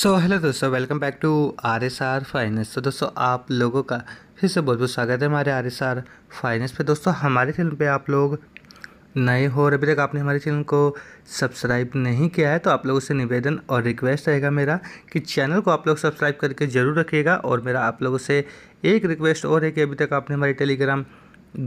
सो hello दोस्तों welcome back to R S R finance तो दोस्तों आप लोगों का फिर से बहुत बहुत स्वागत है हमारे आर एस आर फाइनेंस पे दोस्तों हमारे चैनल पे आप लोग नए हो और अभी तक आपने हमारे चैनल को सब्सक्राइब नहीं किया है तो आप लोगों से निवेदन और रिक्वेस्ट रहेगा मेरा कि चैनल को आप लोग सब्सक्राइब करके ज़रूर रखिएगा और मेरा आप लोगों से एक रिक्वेस्ट और है कि अभी तक आपने हमारे टेलीग्राम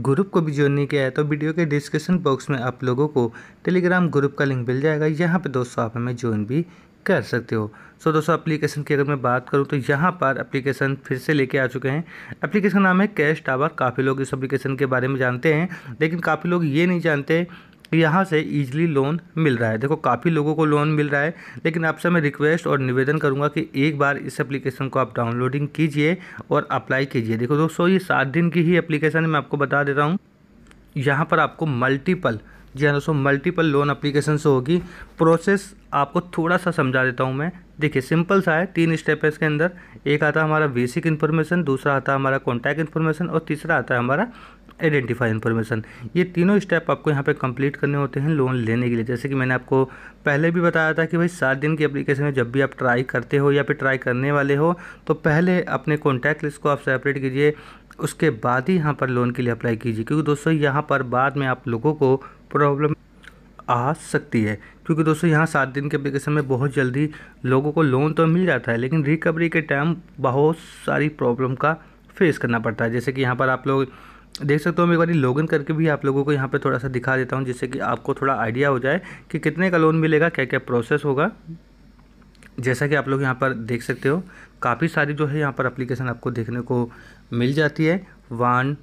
ग्रुप को भी ज्वाइन नहीं किया है तो वीडियो के डिस्क्रिप्शन बॉक्स में आप लोगों को टेलीग्राम ग्रुप का लिंक मिल जाएगा यहाँ पर दोस्तों आप हमें ज्वाइन भी कर सकते हो सो दोस्तों एप्लीकेशन की अगर मैं बात करूँ तो यहाँ पर एप्लीकेशन फिर से लेके आ चुके हैं एप्लीकेशन का नाम है कैश टावर काफ़ी लोग इस एप्लीकेशन के बारे में जानते हैं लेकिन काफ़ी लोग ये नहीं जानते यहाँ से ईजिली लोन मिल रहा है देखो काफ़ी लोगों को लोन मिल रहा है लेकिन आपसे मैं रिक्वेस्ट और निवेदन करूँगा कि एक बार इस एप्लीकेशन को आप डाउनलोडिंग कीजिए और अप्लाई कीजिए देखो दोस्तों ये सात दिन की ही एप्लीकेशन है मैं आपको बता देता हूँ यहाँ पर आपको मल्टीपल जी हाँ दोस्तों मल्टीपल लोन अप्लीकेशन से होगी प्रोसेस आपको थोड़ा सा समझा देता हूँ मैं देखिए सिंपल सा है तीन स्टेप है इसके अंदर एक आता है हमारा बेसिक इन्फॉर्मेशन दूसरा आता है हमारा कॉन्टैक्ट इन्फॉर्मेशन और तीसरा आता है हमारा आइडेंटिफाई इन्फॉर्मेशन ये तीनों स्टेप आपको यहाँ पे कंप्लीट करने होते हैं लोन लेने के लिए जैसे कि मैंने आपको पहले भी बताया था कि भाई सात दिन की एप्लीकेशन में जब भी आप ट्राई करते हो या फिर ट्राई करने वाले हो तो पहले अपने कॉन्टैक्ट लिस्ट को आप सेपरेट कीजिए उसके बाद ही यहाँ पर लोन के लिए अप्लाई कीजिए क्योंकि दोस्तों यहाँ पर बाद में आप लोगों को प्रॉब्लम आ सकती है क्योंकि दोस्तों यहाँ सात दिन के अप्लीकेशन में बहुत जल्दी लोगों को लोन तो मिल जाता है लेकिन रिकवरी के टाइम बहुत सारी प्रॉब्लम का फेस करना पड़ता है जैसे कि यहाँ पर आप लोग देख सकते हो मैं एक बार लॉगिन करके भी आप लोगों को यहाँ पे थोड़ा सा दिखा देता हूँ जिससे कि आपको थोड़ा आइडिया हो जाए कि कितने का लोन मिलेगा क्या क्या प्रोसेस होगा जैसा कि आप लोग यहाँ पर देख सकते हो काफ़ी सारी जो है यहाँ पर अप्लीकेशन आपको देखने को मिल जाती है one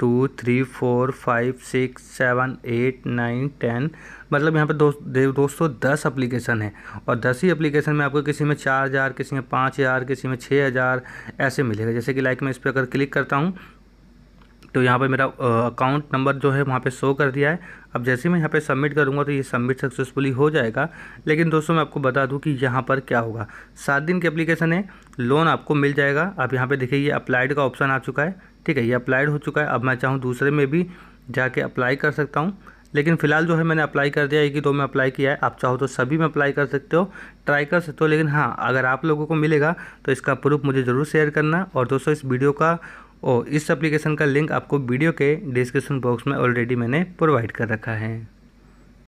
two three four five six seven eight nine ten मतलब यहाँ पर दो, दोस्तों दस एप्लीकेशन है और दस ही एप्लीकेशन में आपको किसी में चार हज़ार किसी में पाँच हज़ार किसी में छः हज़ार ऐसे मिलेगा जैसे कि लाइक मैं इस पर अगर क्लिक करता हूँ तो यहाँ पर मेरा अकाउंट नंबर जो है वहाँ पे शो कर दिया है अब जैसे मैं यहाँ पे सबमिट करूँगा तो ये सबमिट सक्सेसफुली हो जाएगा लेकिन दोस्तों मैं आपको बता दूँ कि यहाँ पर क्या होगा सात दिन की एप्लीकेशन है लोन आपको मिल जाएगा आप यहाँ पर देखिए ये अप्लाइड का ऑप्शन आ चुका है ठीक है ये अप्लाइड हो चुका है अब मैं चाहूँ दूसरे में भी जाके अप्लाई कर सकता हूँ लेकिन फ़िलहाल जो है मैंने अप्लाई कर दिया एक ही दो में अप्लाई किया है आप चाहो तो सभी में अप्लाई कर सकते हो ट्राई कर सकते हो लेकिन हाँ अगर आप लोगों को मिलेगा तो इसका प्रूफ मुझे ज़रूर शेयर करना और दोस्तों इस वीडियो का और इस एप्लीकेशन का लिंक आपको वीडियो के डिस्क्रिप्शन बॉक्स में ऑलरेडी मैंने प्रोवाइड कर रखा है